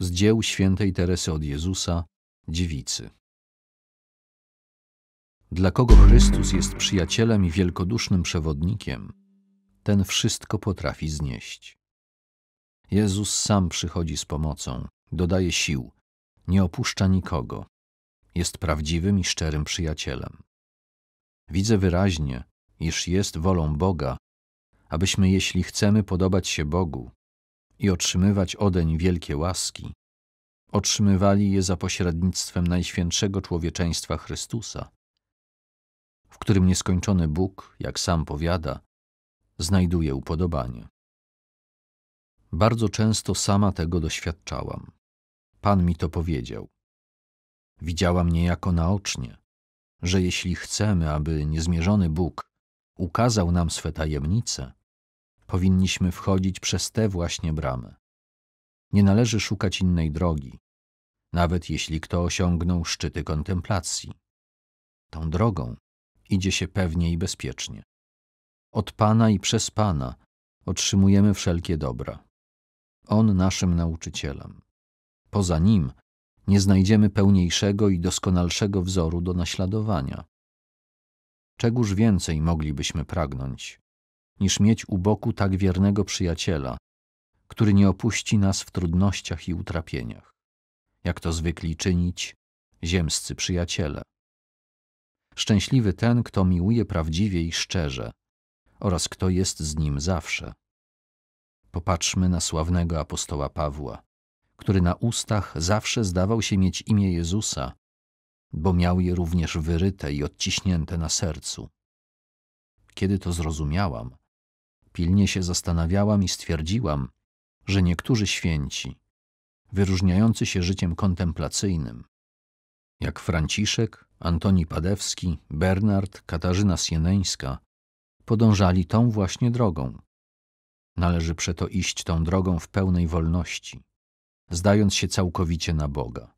z dzieł świętej Teresy od Jezusa, dziewicy. Dla kogo Chrystus jest przyjacielem i wielkodusznym przewodnikiem, ten wszystko potrafi znieść. Jezus sam przychodzi z pomocą, dodaje sił, nie opuszcza nikogo, jest prawdziwym i szczerym przyjacielem. Widzę wyraźnie, iż jest wolą Boga, abyśmy, jeśli chcemy podobać się Bogu, i otrzymywać odeń wielkie łaski, otrzymywali je za pośrednictwem Najświętszego Człowieczeństwa Chrystusa, w którym nieskończony Bóg, jak sam powiada, znajduje upodobanie. Bardzo często sama tego doświadczałam. Pan mi to powiedział. Widziałam niejako naocznie, że jeśli chcemy, aby niezmierzony Bóg ukazał nam swe tajemnice, powinniśmy wchodzić przez te właśnie bramy. Nie należy szukać innej drogi, nawet jeśli kto osiągnął szczyty kontemplacji. Tą drogą idzie się pewnie i bezpiecznie. Od Pana i przez Pana otrzymujemy wszelkie dobra. On naszym nauczycielem. Poza nim nie znajdziemy pełniejszego i doskonalszego wzoru do naśladowania. Czegóż więcej moglibyśmy pragnąć? niż mieć u boku tak wiernego przyjaciela, który nie opuści nas w trudnościach i utrapieniach, jak to zwykli czynić ziemscy przyjaciele. Szczęśliwy ten, kto miłuje prawdziwie i szczerze, oraz kto jest z nim zawsze. Popatrzmy na sławnego apostoła Pawła, który na ustach zawsze zdawał się mieć imię Jezusa, bo miał je również wyryte i odciśnięte na sercu. Kiedy to zrozumiałam, Pilnie się zastanawiałam i stwierdziłam, że niektórzy święci, wyróżniający się życiem kontemplacyjnym, jak Franciszek, Antoni Padewski, Bernard, Katarzyna Sieneńska, podążali tą właśnie drogą. Należy przeto iść tą drogą w pełnej wolności, zdając się całkowicie na Boga.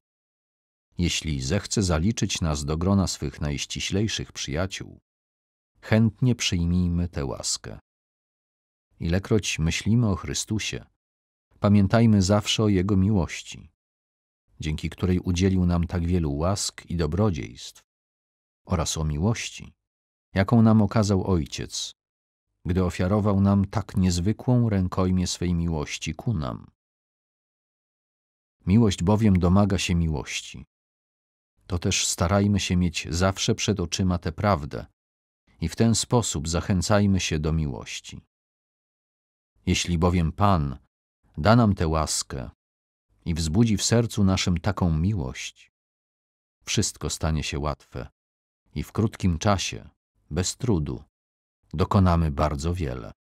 Jeśli zechce zaliczyć nas do grona swych najściślejszych przyjaciół, chętnie przyjmijmy tę łaskę. Ilekroć myślimy o Chrystusie, pamiętajmy zawsze o Jego miłości, dzięki której udzielił nam tak wielu łask i dobrodziejstw, oraz o miłości, jaką nam okazał Ojciec, gdy ofiarował nam tak niezwykłą rękojmię swej miłości ku nam. Miłość bowiem domaga się miłości. To też starajmy się mieć zawsze przed oczyma tę prawdę i w ten sposób zachęcajmy się do miłości. Jeśli bowiem Pan da nam tę łaskę i wzbudzi w sercu naszym taką miłość, wszystko stanie się łatwe i w krótkim czasie, bez trudu, dokonamy bardzo wiele.